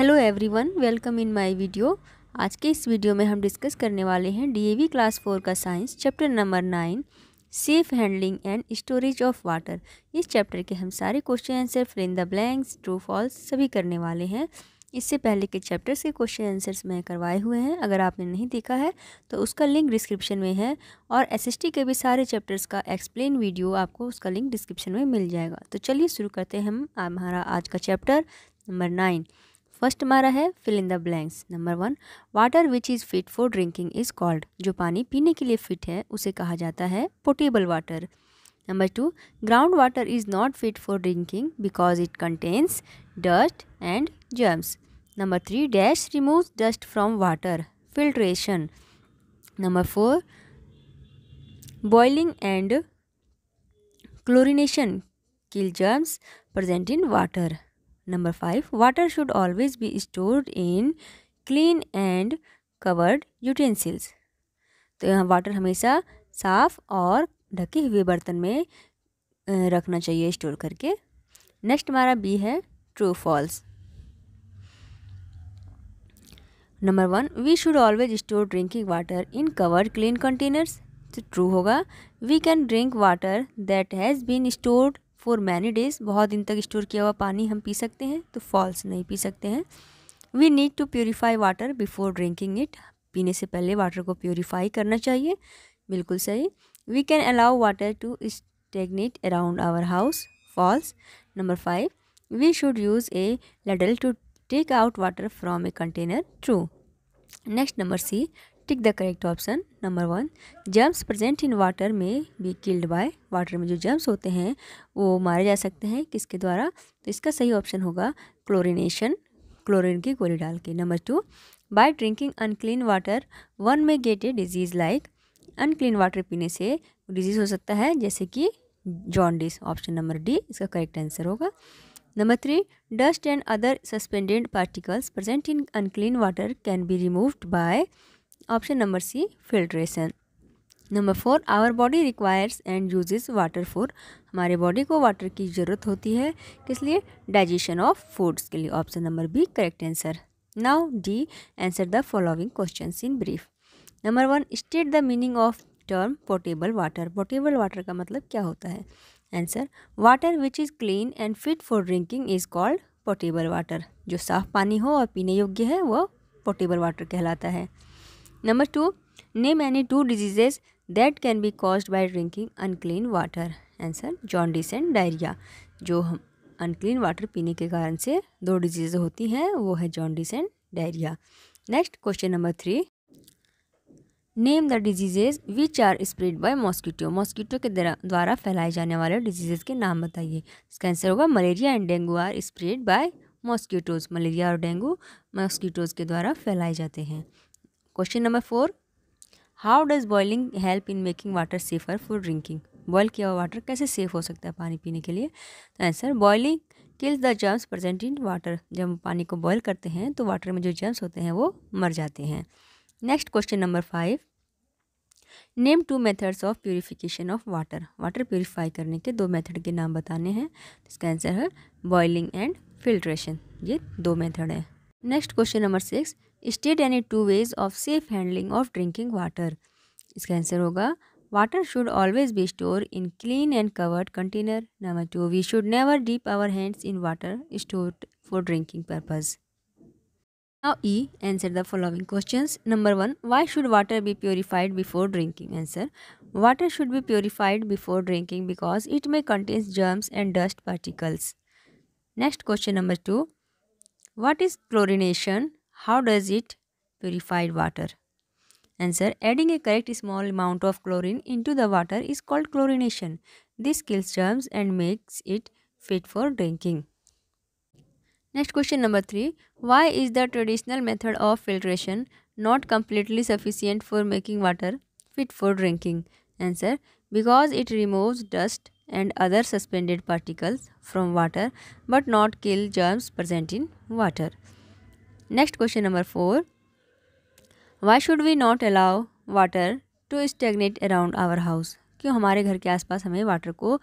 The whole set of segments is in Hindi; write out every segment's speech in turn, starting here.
Hello everyone welcome in my video आज के इस वीडियो में हम डिस्कस करने वाले हैं डीएवी क्लास फोर का science chapter number nine safe handling and storage of water इस चैप्टर के हम सारे question answer fill in the blanks true false सभी करने वाले हैं इससे पहले के चैप्टर्स के क्वेश्चन आंसर्स मैं करवाए हुए हैं अगर आपने नहीं देखा है तो उसका लिंक डिस्क्रिप्शन में है और एसएसटी के भी सारे चैप्टर्स का एक्सप्लेन वीडियो आपको उसका लिंक डिस्क्रिप्शन में मिल जाएगा तो चलिए शुरू करते हैं हम हमारा आज का चैप्टर नंबर नाइन फर्स्ट हमारा है fill in the blanks number one water which is fit for drinking is called जो पानी पीने के लिए फिट है उसे कहा जाता है potable water number two ground water is not fit for drinking because it contains dust and germs number three dash remove dust from water filtration number four boiling and chlorination kill germs present in water number five water should always be stored in clean and covered utensils तो यहाँ वाटर हमेशा साफ और ढके हुए बर्तन में रखना चाहिए स्टोर करके नेक्स्ट हमारा बी है true false number one we should always store drinking water in covered clean containers तो ट्रू होगा we can drink water that has been stored for many days बहुत दिन तक स्टोर किया हुआ पानी हम पी सकते हैं तो फॉल्स नहीं पी सकते हैं we need to purify water before drinking it पीने से पहले वाटर को प्योरीफाई करना चाहिए बिल्कुल सही we can allow water to stagnate around our house false number five we should use a ladle to take out water from a container true next number C tick the correct option number one germs present in water में बी किल्ड बाय वाटर में जो जम्प्स होते हैं वो मारे जा सकते हैं किसके द्वारा तो इसका सही ऑप्शन होगा क्लोरिनेशन क्लोरिन की गोली डाल के number two by drinking unclean water one may get a disease like unclean water पीने से डिजीज़ हो सकता है जैसे कि जॉन्डिस ऑप्शन नंबर डी इसका करेक्ट आंसर होगा number three dust and other suspended particles present in unclean water can be removed by option number C filtration number four our body requires and uses water for हमारे बॉडी को वाटर की ज़रूरत होती है किस लिए डाइजेशन ऑफ फूड्स के लिए option number B correct answer now D answer the following question in brief number one state the meaning of term potable water potable water का मतलब क्या होता है answer water which is clean and fit for drinking is called potable water जो साफ़ पानी हो और पीने योग्य है वह पोटेबल वाटर कहलाता है number two name any two diseases that can be caused by drinking unclean water answer jaundice and diarrhoea जो हम अनक्लीन वाटर पीने के कारण से दो डिजीज होती हैं वो है jaundice and diarrhoea next question number three name the diseases which are spread by mosquito mosquito के द्वारा फैलाए जाने वाले डिजीजेज के नाम बताइए इसका आंसर होगा malaria and dengue are spread by mosquitoes malaria और डेंगू मॉस्किटोज के द्वारा फैलाए जाते हैं question number four how does boiling help in making water safer for drinking boil किया हुआ वाटर कैसे सेफ हो सकता है पानी पीने के लिए तो answer boiling kills the germs present in water जब हम पानी को बॉयल करते हैं तो वाटर में जो जर्म्स होते हैं वो मर जाते हैं next question number five name two methods of purification of water water purify करने के दो मेथड के नाम बताने हैं तो इसका आंसर है बॉइलिंग एंड फिल्ट्रेशन ये दो मेथड है next question number six state any two ways of safe handling of drinking water इसका आंसर होगा water should always be store in clean and covered container number two we should never dip our hands in water store for drinking purpose. Now E answer the following questions. Number 1 why should water be purified before drinking? Answer water should be purified before drinking because it may contain germs and dust particles. Next question number 2 what is chlorination? How does it purify water? Answer. Adding a correct small amount of chlorine into the water is called chlorination. This kills germs and makes it fit for drinking. Next question number 3. Why is the traditional method of filtration not completely sufficient for making water fit for drinking? Answer. Because it removes dust and other suspended particles from water but not kill germs present in water. Next question number four why should we not allow water to stagnate around our house क्यों हमारे घर के आसपास हमें वाटर को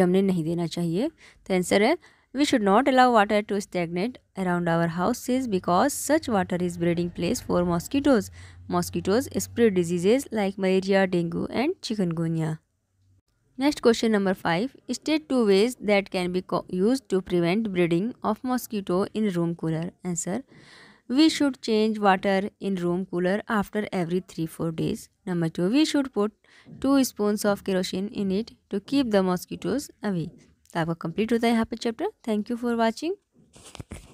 जमने नहीं देना चाहिए तो आंसर है we should not allow water to stagnate around our house is because such water is breeding place for mosquitoes mosquitoes spread diseases like malaria dengue and chikungunya Next question number 5. State two ways that can be used to prevent breeding of mosquito in room cooler. Answer. We should change water in room cooler after every 3-4 days. Number 2. We should put 2 spoons of kerosene in it to keep the mosquitoes away. That will complete होता है यहाँ पे चैप्टर थैंक यू